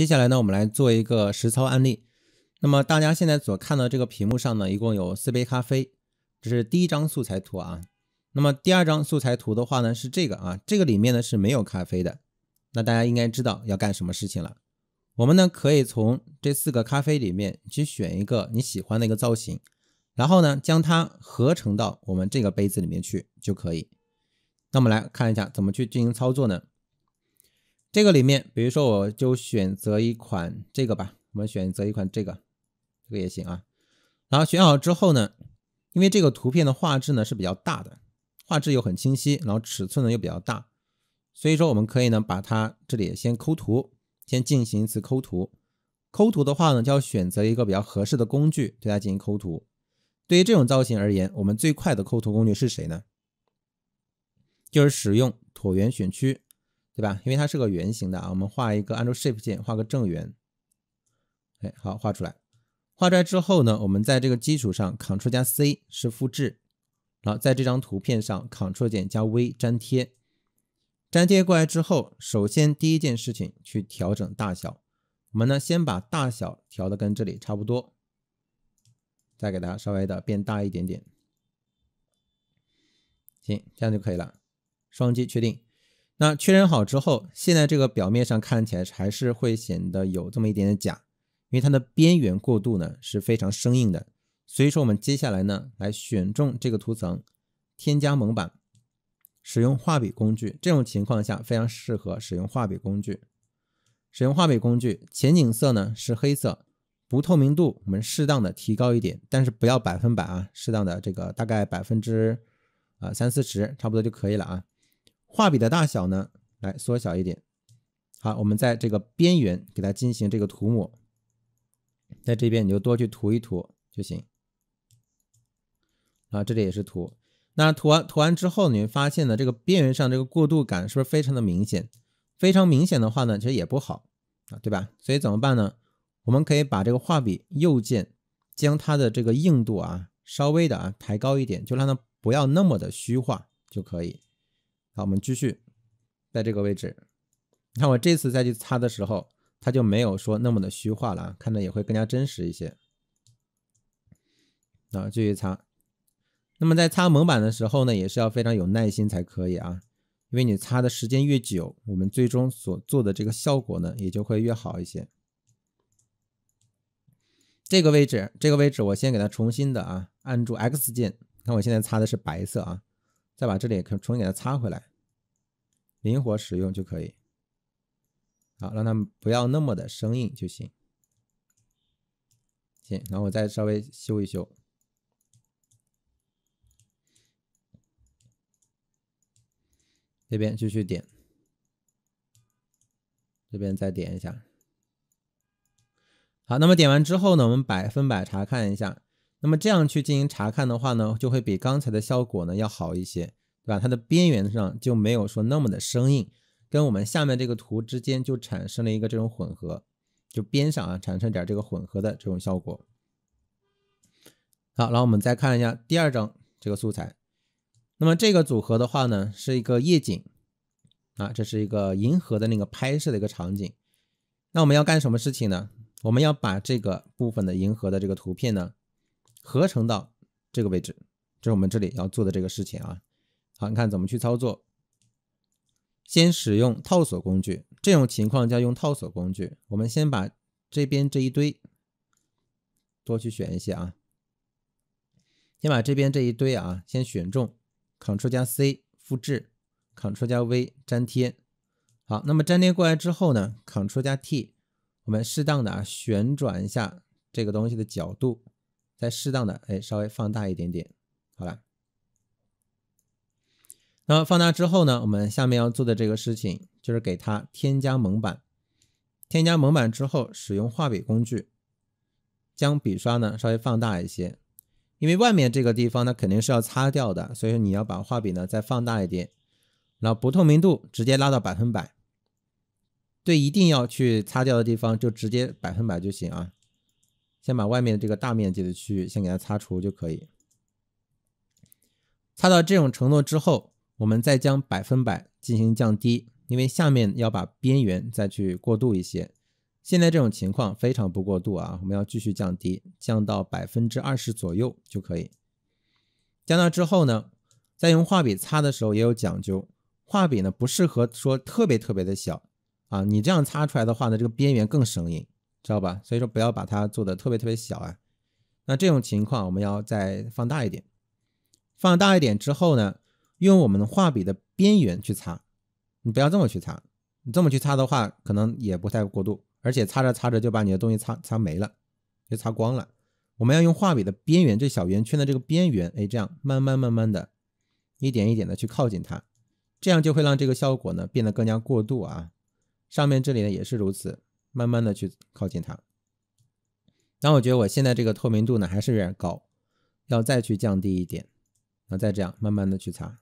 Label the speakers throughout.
Speaker 1: 接下来呢，我们来做一个实操案例。那么大家现在所看到这个屏幕上呢，一共有四杯咖啡，这是第一张素材图啊。那么第二张素材图的话呢，是这个啊，这个里面呢是没有咖啡的。那大家应该知道要干什么事情了。我们呢可以从这四个咖啡里面去选一个你喜欢的一个造型，然后呢将它合成到我们这个杯子里面去就可以。那我们来看一下怎么去进行操作呢？这个里面，比如说我就选择一款这个吧，我们选择一款这个，这个也行啊。然后选好之后呢，因为这个图片的画质呢是比较大的，画质又很清晰，然后尺寸呢又比较大，所以说我们可以呢把它这里先抠图，先进行一次抠图。抠图的话呢，就要选择一个比较合适的工具对它进行抠图。对于这种造型而言，我们最快的抠图工具是谁呢？就是使用椭圆选区。对吧？因为它是个圆形的啊，我们画一个，按住 Shape 键画个正圆。哎，好，画出来。画出来之后呢，我们在这个基础上，c t r l 加 C 是复制。然后在这张图片上，c t r l 键加 V 粘贴。粘贴过来之后，首先第一件事情去调整大小。我们呢，先把大小调的跟这里差不多，再给它稍微的变大一点点。行，这样就可以了。双击确定。那确认好之后，现在这个表面上看起来还是会显得有这么一点点假，因为它的边缘过渡呢是非常生硬的。所以说我们接下来呢来选中这个图层，添加蒙版，使用画笔工具。这种情况下非常适合使用画笔工具。使用画笔工具，前景色呢是黑色，不透明度我们适当的提高一点，但是不要百分百啊，适当的这个大概百分之啊三四十差不多就可以了啊。画笔的大小呢？来缩小一点。好，我们在这个边缘给它进行这个涂抹，在这边你就多去涂一涂就行。啊，这里也是涂。那涂完涂完之后，你会发现呢，这个边缘上这个过渡感是不是非常的明显？非常明显的话呢，其实也不好啊，对吧？所以怎么办呢？我们可以把这个画笔右键，将它的这个硬度啊稍微的啊抬高一点，就让它不要那么的虚化就可以。好，我们继续在这个位置。你看，我这次再去擦的时候，它就没有说那么的虚化了，看着也会更加真实一些。啊，继续擦。那么在擦蒙版的时候呢，也是要非常有耐心才可以啊，因为你擦的时间越久，我们最终所做的这个效果呢，也就会越好一些。这个位置，这个位置，我先给它重新的啊，按住 X 键。看，我现在擦的是白色啊，再把这里重重新给它擦回来。灵活使用就可以，好，让它不要那么的生硬就行。行，然后我再稍微修一修。这边继续点，这边再点一下。好，那么点完之后呢，我们百分百查看一下。那么这样去进行查看的话呢，就会比刚才的效果呢要好一些。对吧？它的边缘上就没有说那么的生硬，跟我们下面这个图之间就产生了一个这种混合，就边上啊产生点这个混合的这种效果。好，然后我们再看一下第二张这个素材。那么这个组合的话呢，是一个夜景啊，这是一个银河的那个拍摄的一个场景。那我们要干什么事情呢？我们要把这个部分的银河的这个图片呢，合成到这个位置，这是我们这里要做的这个事情啊。好你看怎么去操作？先使用套索工具，这种情况叫用套索工具。我们先把这边这一堆多去选一些啊，先把这边这一堆啊先选中，Ctrl 加 C 复制，Ctrl 加 V 粘贴。好，那么粘贴过来之后呢，Ctrl 加 T，我们适当的啊旋转一下这个东西的角度，再适当的哎稍微放大一点点，好了。那放大之后呢？我们下面要做的这个事情就是给它添加蒙版。添加蒙版之后，使用画笔工具，将笔刷呢稍微放大一些，因为外面这个地方呢肯定是要擦掉的，所以说你要把画笔呢再放大一点。然后不透明度直接拉到百分百。对，一定要去擦掉的地方就直接百分百就行啊。先把外面这个大面积的区域先给它擦除就可以。擦到这种程度之后。我们再将百分百进行降低，因为下面要把边缘再去过渡一些。现在这种情况非常不过度啊，我们要继续降低，降到百分之二十左右就可以。降到之后呢，再用画笔擦的时候也有讲究，画笔呢不适合说特别特别的小啊，你这样擦出来的话呢，这个边缘更生硬，知道吧？所以说不要把它做的特别特别小啊。那这种情况我们要再放大一点，放大一点之后呢？用我们的画笔的边缘去擦，你不要这么去擦，你这么去擦的话，可能也不太过度，而且擦着擦着就把你的东西擦擦没了，就擦光了。我们要用画笔的边缘，这小圆圈的这个边缘，哎，这样慢慢慢慢的一点一点的去靠近它，这样就会让这个效果呢变得更加过度啊。上面这里呢也是如此，慢慢的去靠近它。然后我觉得我现在这个透明度呢还是有点高，要再去降低一点，然后再这样慢慢的去擦。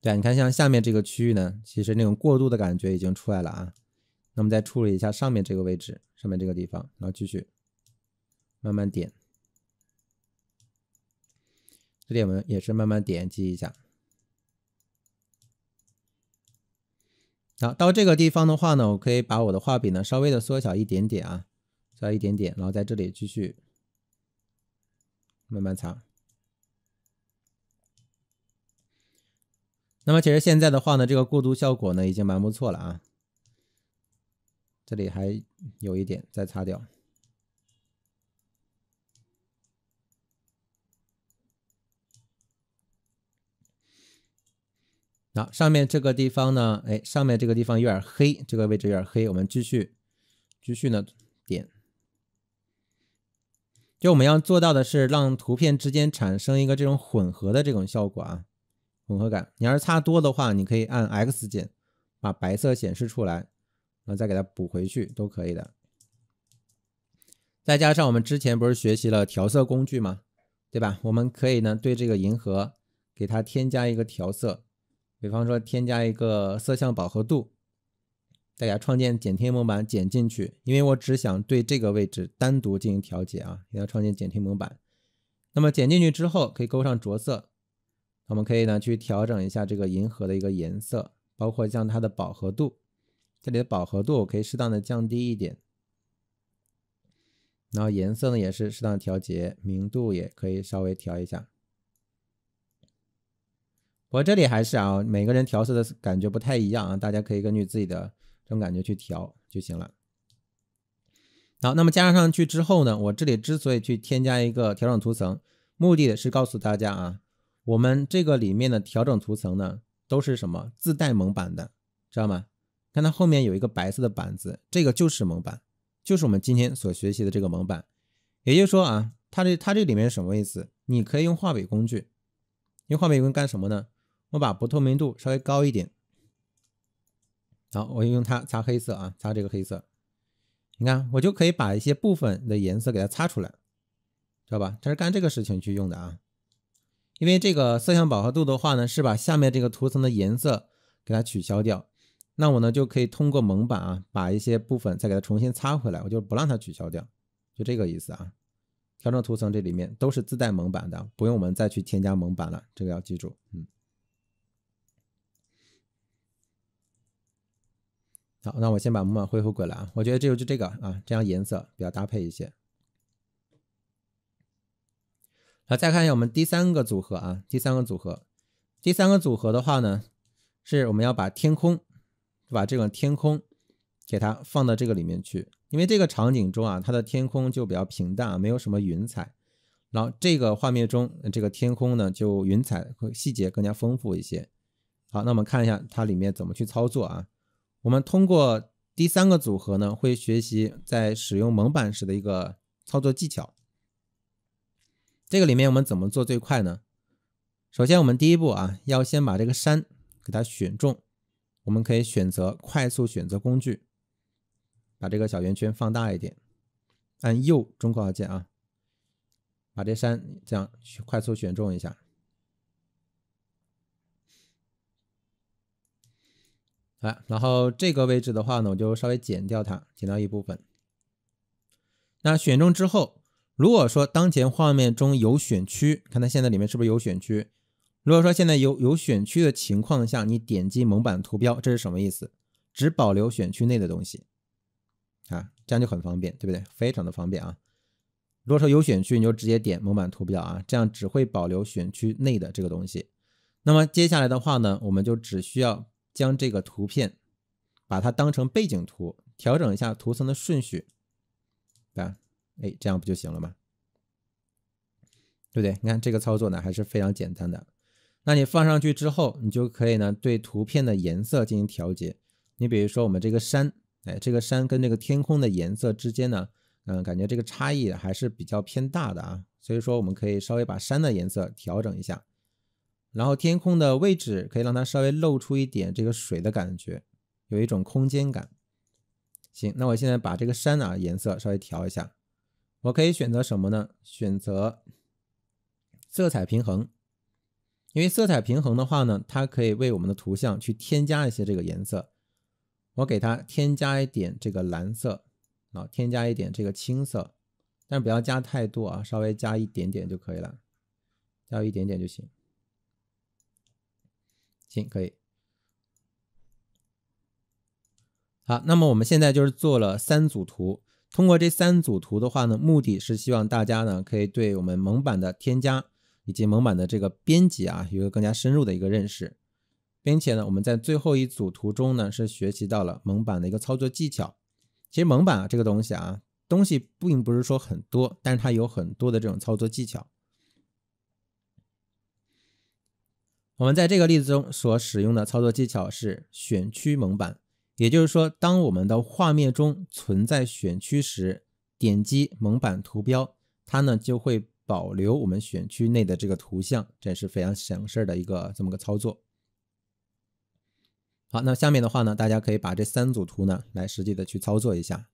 Speaker 1: 对啊，你看像下面这个区域呢，其实那种过渡的感觉已经出来了啊。那么再处理一下上面这个位置，上面这个地方，然后继续慢慢点。这里我们也是慢慢点击一下。好，到这个地方的话呢，我可以把我的画笔呢稍微的缩小一点点啊，缩小一点点，然后在这里继续慢慢擦。那么其实现在的话呢，这个过渡效果呢已经蛮不错了啊。这里还有一点再擦掉。那上面这个地方呢，哎，上面这个地方有点黑，这个位置有点黑，我们继续继续呢点。就我们要做到的是让图片之间产生一个这种混合的这种效果啊。混合感，你要是擦多的话，你可以按 X 键把白色显示出来，然后再给它补回去都可以的。再加上我们之前不是学习了调色工具吗？对吧？我们可以呢对这个银河给它添加一个调色，比方说添加一个色相饱和度。大家创建剪贴模板剪进去，因为我只想对这个位置单独进行调节啊，给它创建剪贴模板。那么剪进去之后，可以勾上着色。我们可以呢去调整一下这个银河的一个颜色，包括像它的饱和度，这里的饱和度可以适当的降低一点，然后颜色呢也是适当调节，明度也可以稍微调一下。我这里还是啊，每个人调色的感觉不太一样啊，大家可以根据自己的这种感觉去调就行了。好，那么加上上去之后呢，我这里之所以去添加一个调整图层，目的是告诉大家啊。我们这个里面的调整图层呢，都是什么自带蒙版的，知道吗？看到后面有一个白色的板子，这个就是蒙版，就是我们今天所学习的这个蒙版。也就是说啊，它这它这里面什么意思？你可以用画笔工具，用画笔工具干什么呢？我把不透明度稍微高一点，好，我用它擦黑色啊，擦这个黑色，你看我就可以把一些部分的颜色给它擦出来，知道吧？它是干这个事情去用的啊。因为这个色相饱和度的话呢，是把下面这个图层的颜色给它取消掉，那我呢就可以通过蒙版啊，把一些部分再给它重新擦回来，我就不让它取消掉，就这个意思啊。调整图层这里面都是自带蒙版的，不用我们再去添加蒙版了，这个要记住。嗯，好，那我先把蒙版恢复过来啊，我觉得这就就这个啊，这样颜色比较搭配一些。好，再看一下我们第三个组合啊，第三个组合，第三个组合的话呢，是我们要把天空，把这个天空给它放到这个里面去，因为这个场景中啊，它的天空就比较平淡，没有什么云彩，然后这个画面中这个天空呢，就云彩和细节更加丰富一些。好，那我们看一下它里面怎么去操作啊？我们通过第三个组合呢，会学习在使用蒙版时的一个操作技巧。这个里面我们怎么做最快呢？首先，我们第一步啊，要先把这个山给它选中。我们可以选择快速选择工具，把这个小圆圈放大一点，按右中括号键啊，把这山这样快速选中一下。啊，然后这个位置的话呢，我就稍微剪掉它，剪掉一部分。那选中之后。如果说当前画面中有选区，看它现在里面是不是有选区？如果说现在有有选区的情况下，你点击蒙版图标，这是什么意思？只保留选区内的东西，啊，这样就很方便，对不对？非常的方便啊！如果说有选区，你就直接点蒙版图标啊，这样只会保留选区内的这个东西。那么接下来的话呢，我们就只需要将这个图片，把它当成背景图，调整一下图层的顺序，对吧？哎，这样不就行了吗？对不对？你看这个操作呢，还是非常简单的。那你放上去之后，你就可以呢，对图片的颜色进行调节。你比如说，我们这个山，哎，这个山跟这个天空的颜色之间呢，嗯，感觉这个差异还是比较偏大的啊。所以说，我们可以稍微把山的颜色调整一下，然后天空的位置可以让它稍微露出一点这个水的感觉，有一种空间感。行，那我现在把这个山啊颜色稍微调一下。我可以选择什么呢？选择色彩平衡，因为色彩平衡的话呢，它可以为我们的图像去添加一些这个颜色。我给它添加一点这个蓝色啊，添加一点这个青色，但不要加太多啊，稍微加一点点就可以了，加一点点就行。行，可以。好，那么我们现在就是做了三组图。通过这三组图的话呢，目的是希望大家呢可以对我们蒙版的添加以及蒙版的这个编辑啊，有一个更加深入的一个认识，并且呢，我们在最后一组图中呢是学习到了蒙版的一个操作技巧。其实蒙版这个东西啊，东西并不是说很多，但是它有很多的这种操作技巧。我们在这个例子中所使用的操作技巧是选区蒙版。也就是说，当我们的画面中存在选区时，点击蒙版图标，它呢就会保留我们选区内的这个图像，这是非常省事儿的一个这么个操作。好，那下面的话呢，大家可以把这三组图呢来实际的去操作一下。